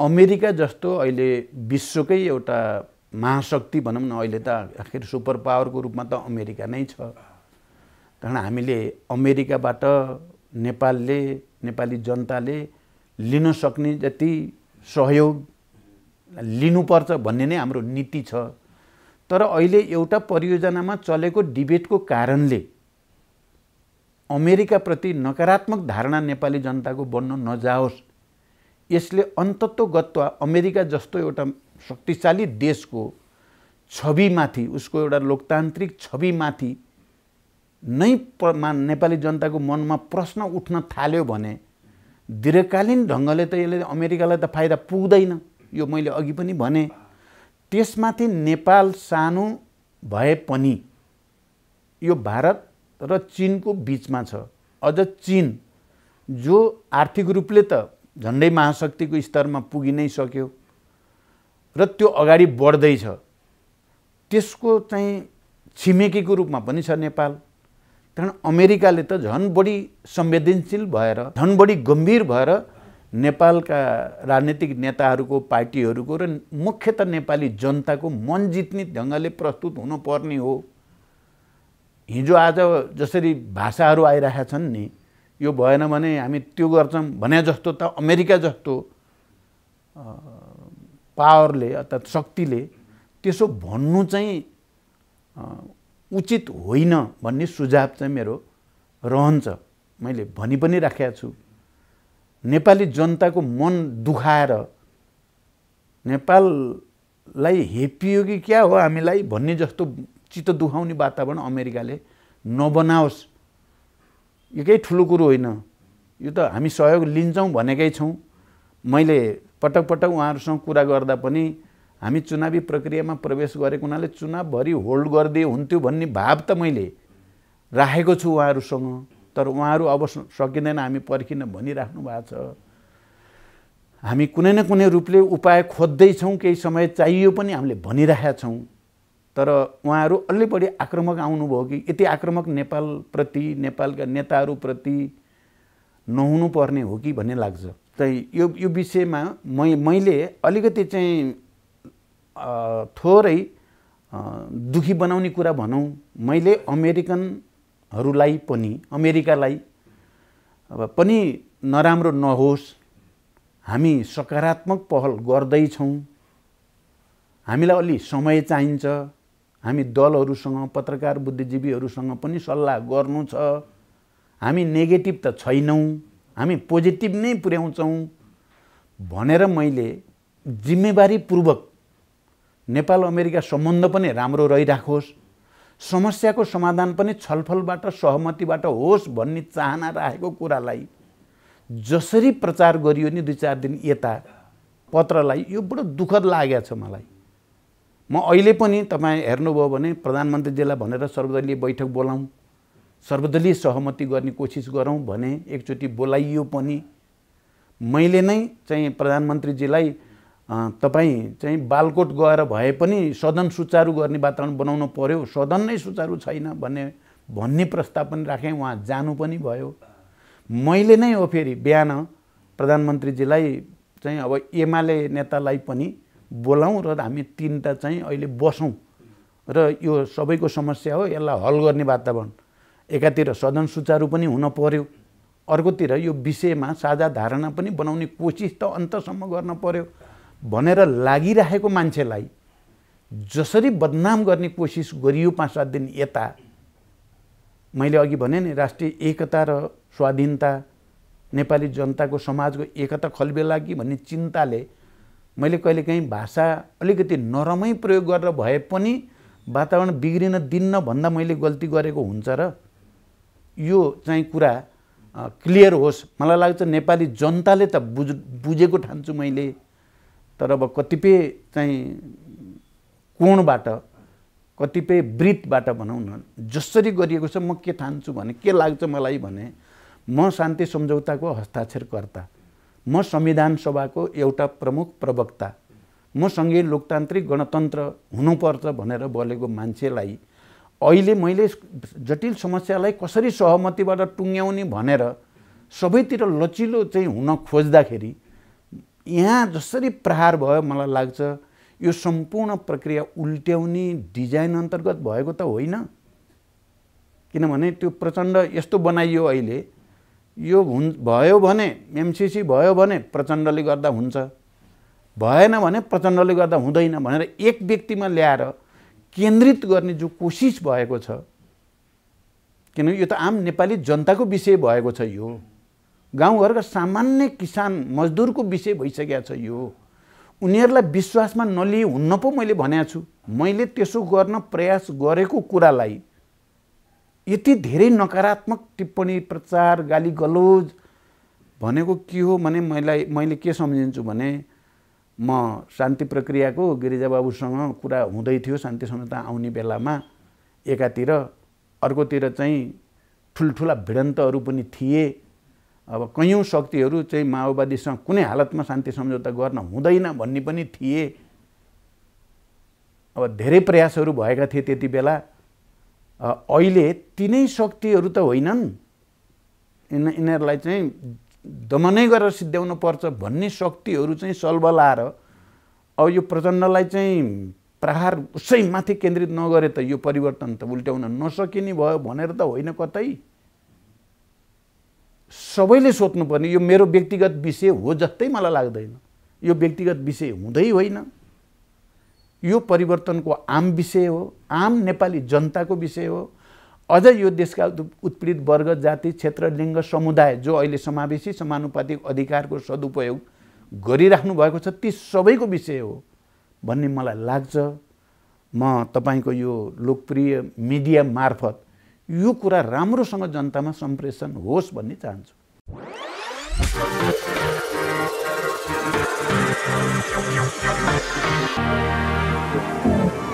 America जस्तो अहिले विश्वकै एउटा महाशक्ति भनौँ न अहिले त आखिर सुपर पावरको रूपमा त अमेरिका नै छ कारण हामीले अमेरिकाबाट नेपालले नेपाली जनताले लिन सक्ने जति सहयोग लिनुपर्छ भन्ने नै हाम्रो नीति छ तर अहिले एउटा परियोजनामा चलेको डिबेटको कारणले अमेरिकाप्रति नकारात्मक धारणा नेपाली जनताको बन्न नजाओस् यसले अन्तत्वगत अमेरिका जस्तो एउटा शक्तिशाली देशको छविमाथि उसको एउटा लोकतान्त्रिक छविमाथि नै मा नेपाली जनताको मनमा प्रश्न उठ्न थाल्यो भने दीर्घकालीन ढङ्गले त यसले अमेरिकालाई त फाइदा पुग्दैन यो मैले अघि पनि भने त्यसमाथि नेपाल सानो भए पनि यो भारत र चिनको बिचमा छ अझ चिन जो आर्थिक रूपले त झन्डै महाशक्तिको स्तरमा पुगि नै सक्यो र त्यो अगाडि बढ्दैछ त्यसको चाहिँ छिमेकीको रूपमा पनि छ नेपाल कारण अमेरिकाले त झन् बढी संवेदनशील भएर झन् बढी गम्भीर भएर नेपालका राजनीतिक नेताहरूको पार्टीहरूको र मुख्यत नेपाली जनताको मन जित्ने ढङ्गले प्रस्तुत हुनुपर्ने हो हिजो आज जसरी भाषाहरू आइरहेका छन् नि यो भएन भने हामी त्यो गर्छौँ भने जस्तो त अमेरिका जस्तो पावरले अर्थात् शक्तिले त्यसो भन्नु चाहिँ उचित होइन भन्ने सुझाव चाहिँ मेरो रहन्छ मैले भनी पनि राखेको छु नेपाली जनताको मन दुखाएर नेपाललाई हेपियो कि क्या हो हामीलाई भन्ने जस्तो चित्त दुखाउने वातावरण अमेरिकाले नबनाओस् यो केही ठुलो कुरो होइन यो त हामी सहयोग लिन्छौँ भनेकै छौँ मैले पटक पटक उहाँहरूसँग कुरा गर्दा पनि हामी चुनावी प्रक्रियामा प्रवेश गरेको हुनाले चुनावभरि होल्ड गरिदिए हुन्थ्यो भन्ने भाव त मैले राखेको छु उहाँहरूसँग तर उहाँहरू अब सकिँदैन हामी पर्खिन भनिराख्नु भएको छ हामी कुनै न कुनै रूपले उपाय खोज्दैछौँ केही समय चाहियो पनि हामीले भनिरहेका छौँ तर उहाँहरू अलि बढी आक्रमक आउनुभयो कि यति आक्रमक नेपालप्रति नेपालका नेताहरूप्रति नहुनुपर्ने हो कि भन्ने लाग्छ चाहिँ यो यो विषयमा मै मैले अलिकति चाहिँ थोरै दुखी बनाउने कुरा भनौँ मैले अमेरिकनहरूलाई पनि अमेरिकालाई पनि नराम्रो नहोस् हामी सकारात्मक पहल गर्दैछौँ हामीलाई अलि समय चाहिन्छ हामी दलहरूसँग पत्रकार बुद्धिजीवीहरूसँग पनि सल्लाह गर्नु छ हामी नेगेटिभ त छैनौँ हामी पोजिटिभ नै पुर्याउँछौँ भनेर मैले जिम्मेवारीपूर्वक नेपाल अमेरिका सम्बन्ध पनि राम्रो रहिराखोस् समस्याको समाधान पनि छलफलबाट सहमतिबाट होस् भन्ने चाहना राखेको कुरालाई जसरी प्रचार गरियो नि दुई चार दिन यता पत्रलाई यो बडो दुःखद लागेको छ मलाई म अहिले पनि तपाईँ हेर्नुभयो भने प्रधानमन्त्रीजीलाई भनेर सर्वदलीय बैठक बोलाउँ सर्वदलीय सहमति गर्ने कोसिस गरौँ भने एकचोटि बोलाइयो पनि मैले नै चाहिँ प्रधानमन्त्रीजीलाई तपाईँ चाहिँ बालकोट गएर भए पनि सदन सुचारू गर्ने वातावरण बनाउनु पर्यो सदन नै सुचारू छैन भन्ने भन्ने प्रस्ताव पनि राखेँ उहाँ जानु पनि भयो मैले नै हो फेरि बिहान प्रधानमन्त्रीजीलाई चाहिँ अब एमाले नेतालाई पनि बोलाउँ र हामी तिनवटा चाहिँ अहिले बसौँ र यो सबैको समस्या हो यसलाई हल गर्ने वातावरण एकातिर सदन सुचारू पनि हुन पर्यो अर्कोतिर यो विषयमा साझा धारणा पनि बनाउने कोसिस त अन्तसम्म गर्न पर्यो भनेर लागिरहेको मान्छेलाई जसरी बदनाम गर्ने कोसिस गरियो पाँच सात दिन यता मैले अघि भने नि राष्ट्रिय एकता र स्वाधीनता नेपाली जनताको समाजको एकता खलबेला कि भन्ने चिन्ताले मैले कहिलेकाहीँ भाषा अलिकति नरमै प्रयोग गरेर भए पनि वातावरण बिग्रिन दिन्न भन्दा मैले गल्ती गरेको हुन्छ र यो चाहिँ कुरा क्लियर होस् मलाई लाग्छ नेपाली जनताले त बुझ बुझेको ठान्छु मैले तर अब कतिपय चाहिँ कोणबाट कतिपय वृत्तबाट भनौँ न जसरी गरिएको छ म के ठान्छु भने के लाग्छ मलाई भने म शान्ति सम्झौताको हस्ताक्षरकर्ता म संविधान सभाको एउटा प्रमुख प्रवक्ता म सँगै लोकतान्त्रिक गणतन्त्र हुनुपर्छ भनेर बोलेको मान्छेलाई अहिले मैले जटिल समस्यालाई कसरी सहमतिबाट टुङ्ग्याउने भनेर सबैतिर लचिलो चाहिँ हुन खोज्दाखेरि यहाँ जसरी प्रहार भयो मलाई लाग्छ यो सम्पूर्ण प्रक्रिया उल्ट्याउने डिजाइन अन्तर्गत भएको त होइन किनभने त्यो प्रचण्ड यस्तो बनाइयो अहिले यो हुन् भयो भने एमसिसी भयो भने प्रचण्डले गर्दा हुन्छ भएन भने प्रचण्डले गर्दा हुँदैन भनेर एक व्यक्तिमा ल्याएर केन्द्रित गर्ने जो कोसिस भएको छ किनभने यो त आम नेपाली जनताको विषय भएको छ यो गाउँघरका सामान्य किसान मजदुरको विषय भइसकेको छ यो उनीहरूलाई विश्वासमा नलिए हुन्न पो मैले भनेको छु मैले त्यसो गर्न प्रयास गरेको कुरालाई यति धेरै नकारात्मक टिप्पणी प्रचार गाली गलोज भनेको के हो भने मलाई मैले के सम्झिन्छु भने म शान्ति प्रक्रियाको गिरिजाबाबुसँग कुरा हुँदै थियो शान्ति सम्झौता आउने बेलामा एकातिर अर्कोतिर चाहिँ ठुल्ठुला भिडन्तहरू पनि थिए अब कैयौँ शक्तिहरू चाहिँ माओवादीसँग कुनै हालतमा शान्ति सम्झौता गर्न हुँदैन भन्ने पनि थिए अब धेरै प्रयासहरू भएका थिए त्यति बेला अहिले तिनै शक्तिहरू त होइनन् इन यिनीहरूलाई चाहिँ दमनै गरेर सिद्ध्याउनु पर्छ भन्ने शक्तिहरू चाहिँ सलबलाएर अब यो प्रचण्डलाई चाहिँ प्रहार उसै माथि केन्द्रित नगरे त यो परिवर्तन त उल्ट्याउन नसकिने भयो भनेर त होइन कतै सबैले सोध्नुपर्ने यो मेरो व्यक्तिगत विषय हो जस्तै मलाई लाग्दैन यो व्यक्तिगत विषय हुँदै होइन यो परिवर्तनको आम विषय हो आम नेपाली जनताको विषय हो अझ यो देशका उत्पीडित वर्ग जाति क्षेत्र लिङ्ग समुदाय जो अहिले समावेशी समानुपातिक अधिकारको सदुपयोग गरिराख्नु भएको छ ती सबैको विषय हो भन्ने मलाई लाग्छ म तपाईँको यो लोकप्रिय मिडिया मार्फत यो कुरा राम्रोसँग जनतामा सम्प्रेषण होस् भन्ने चाहन्छु Música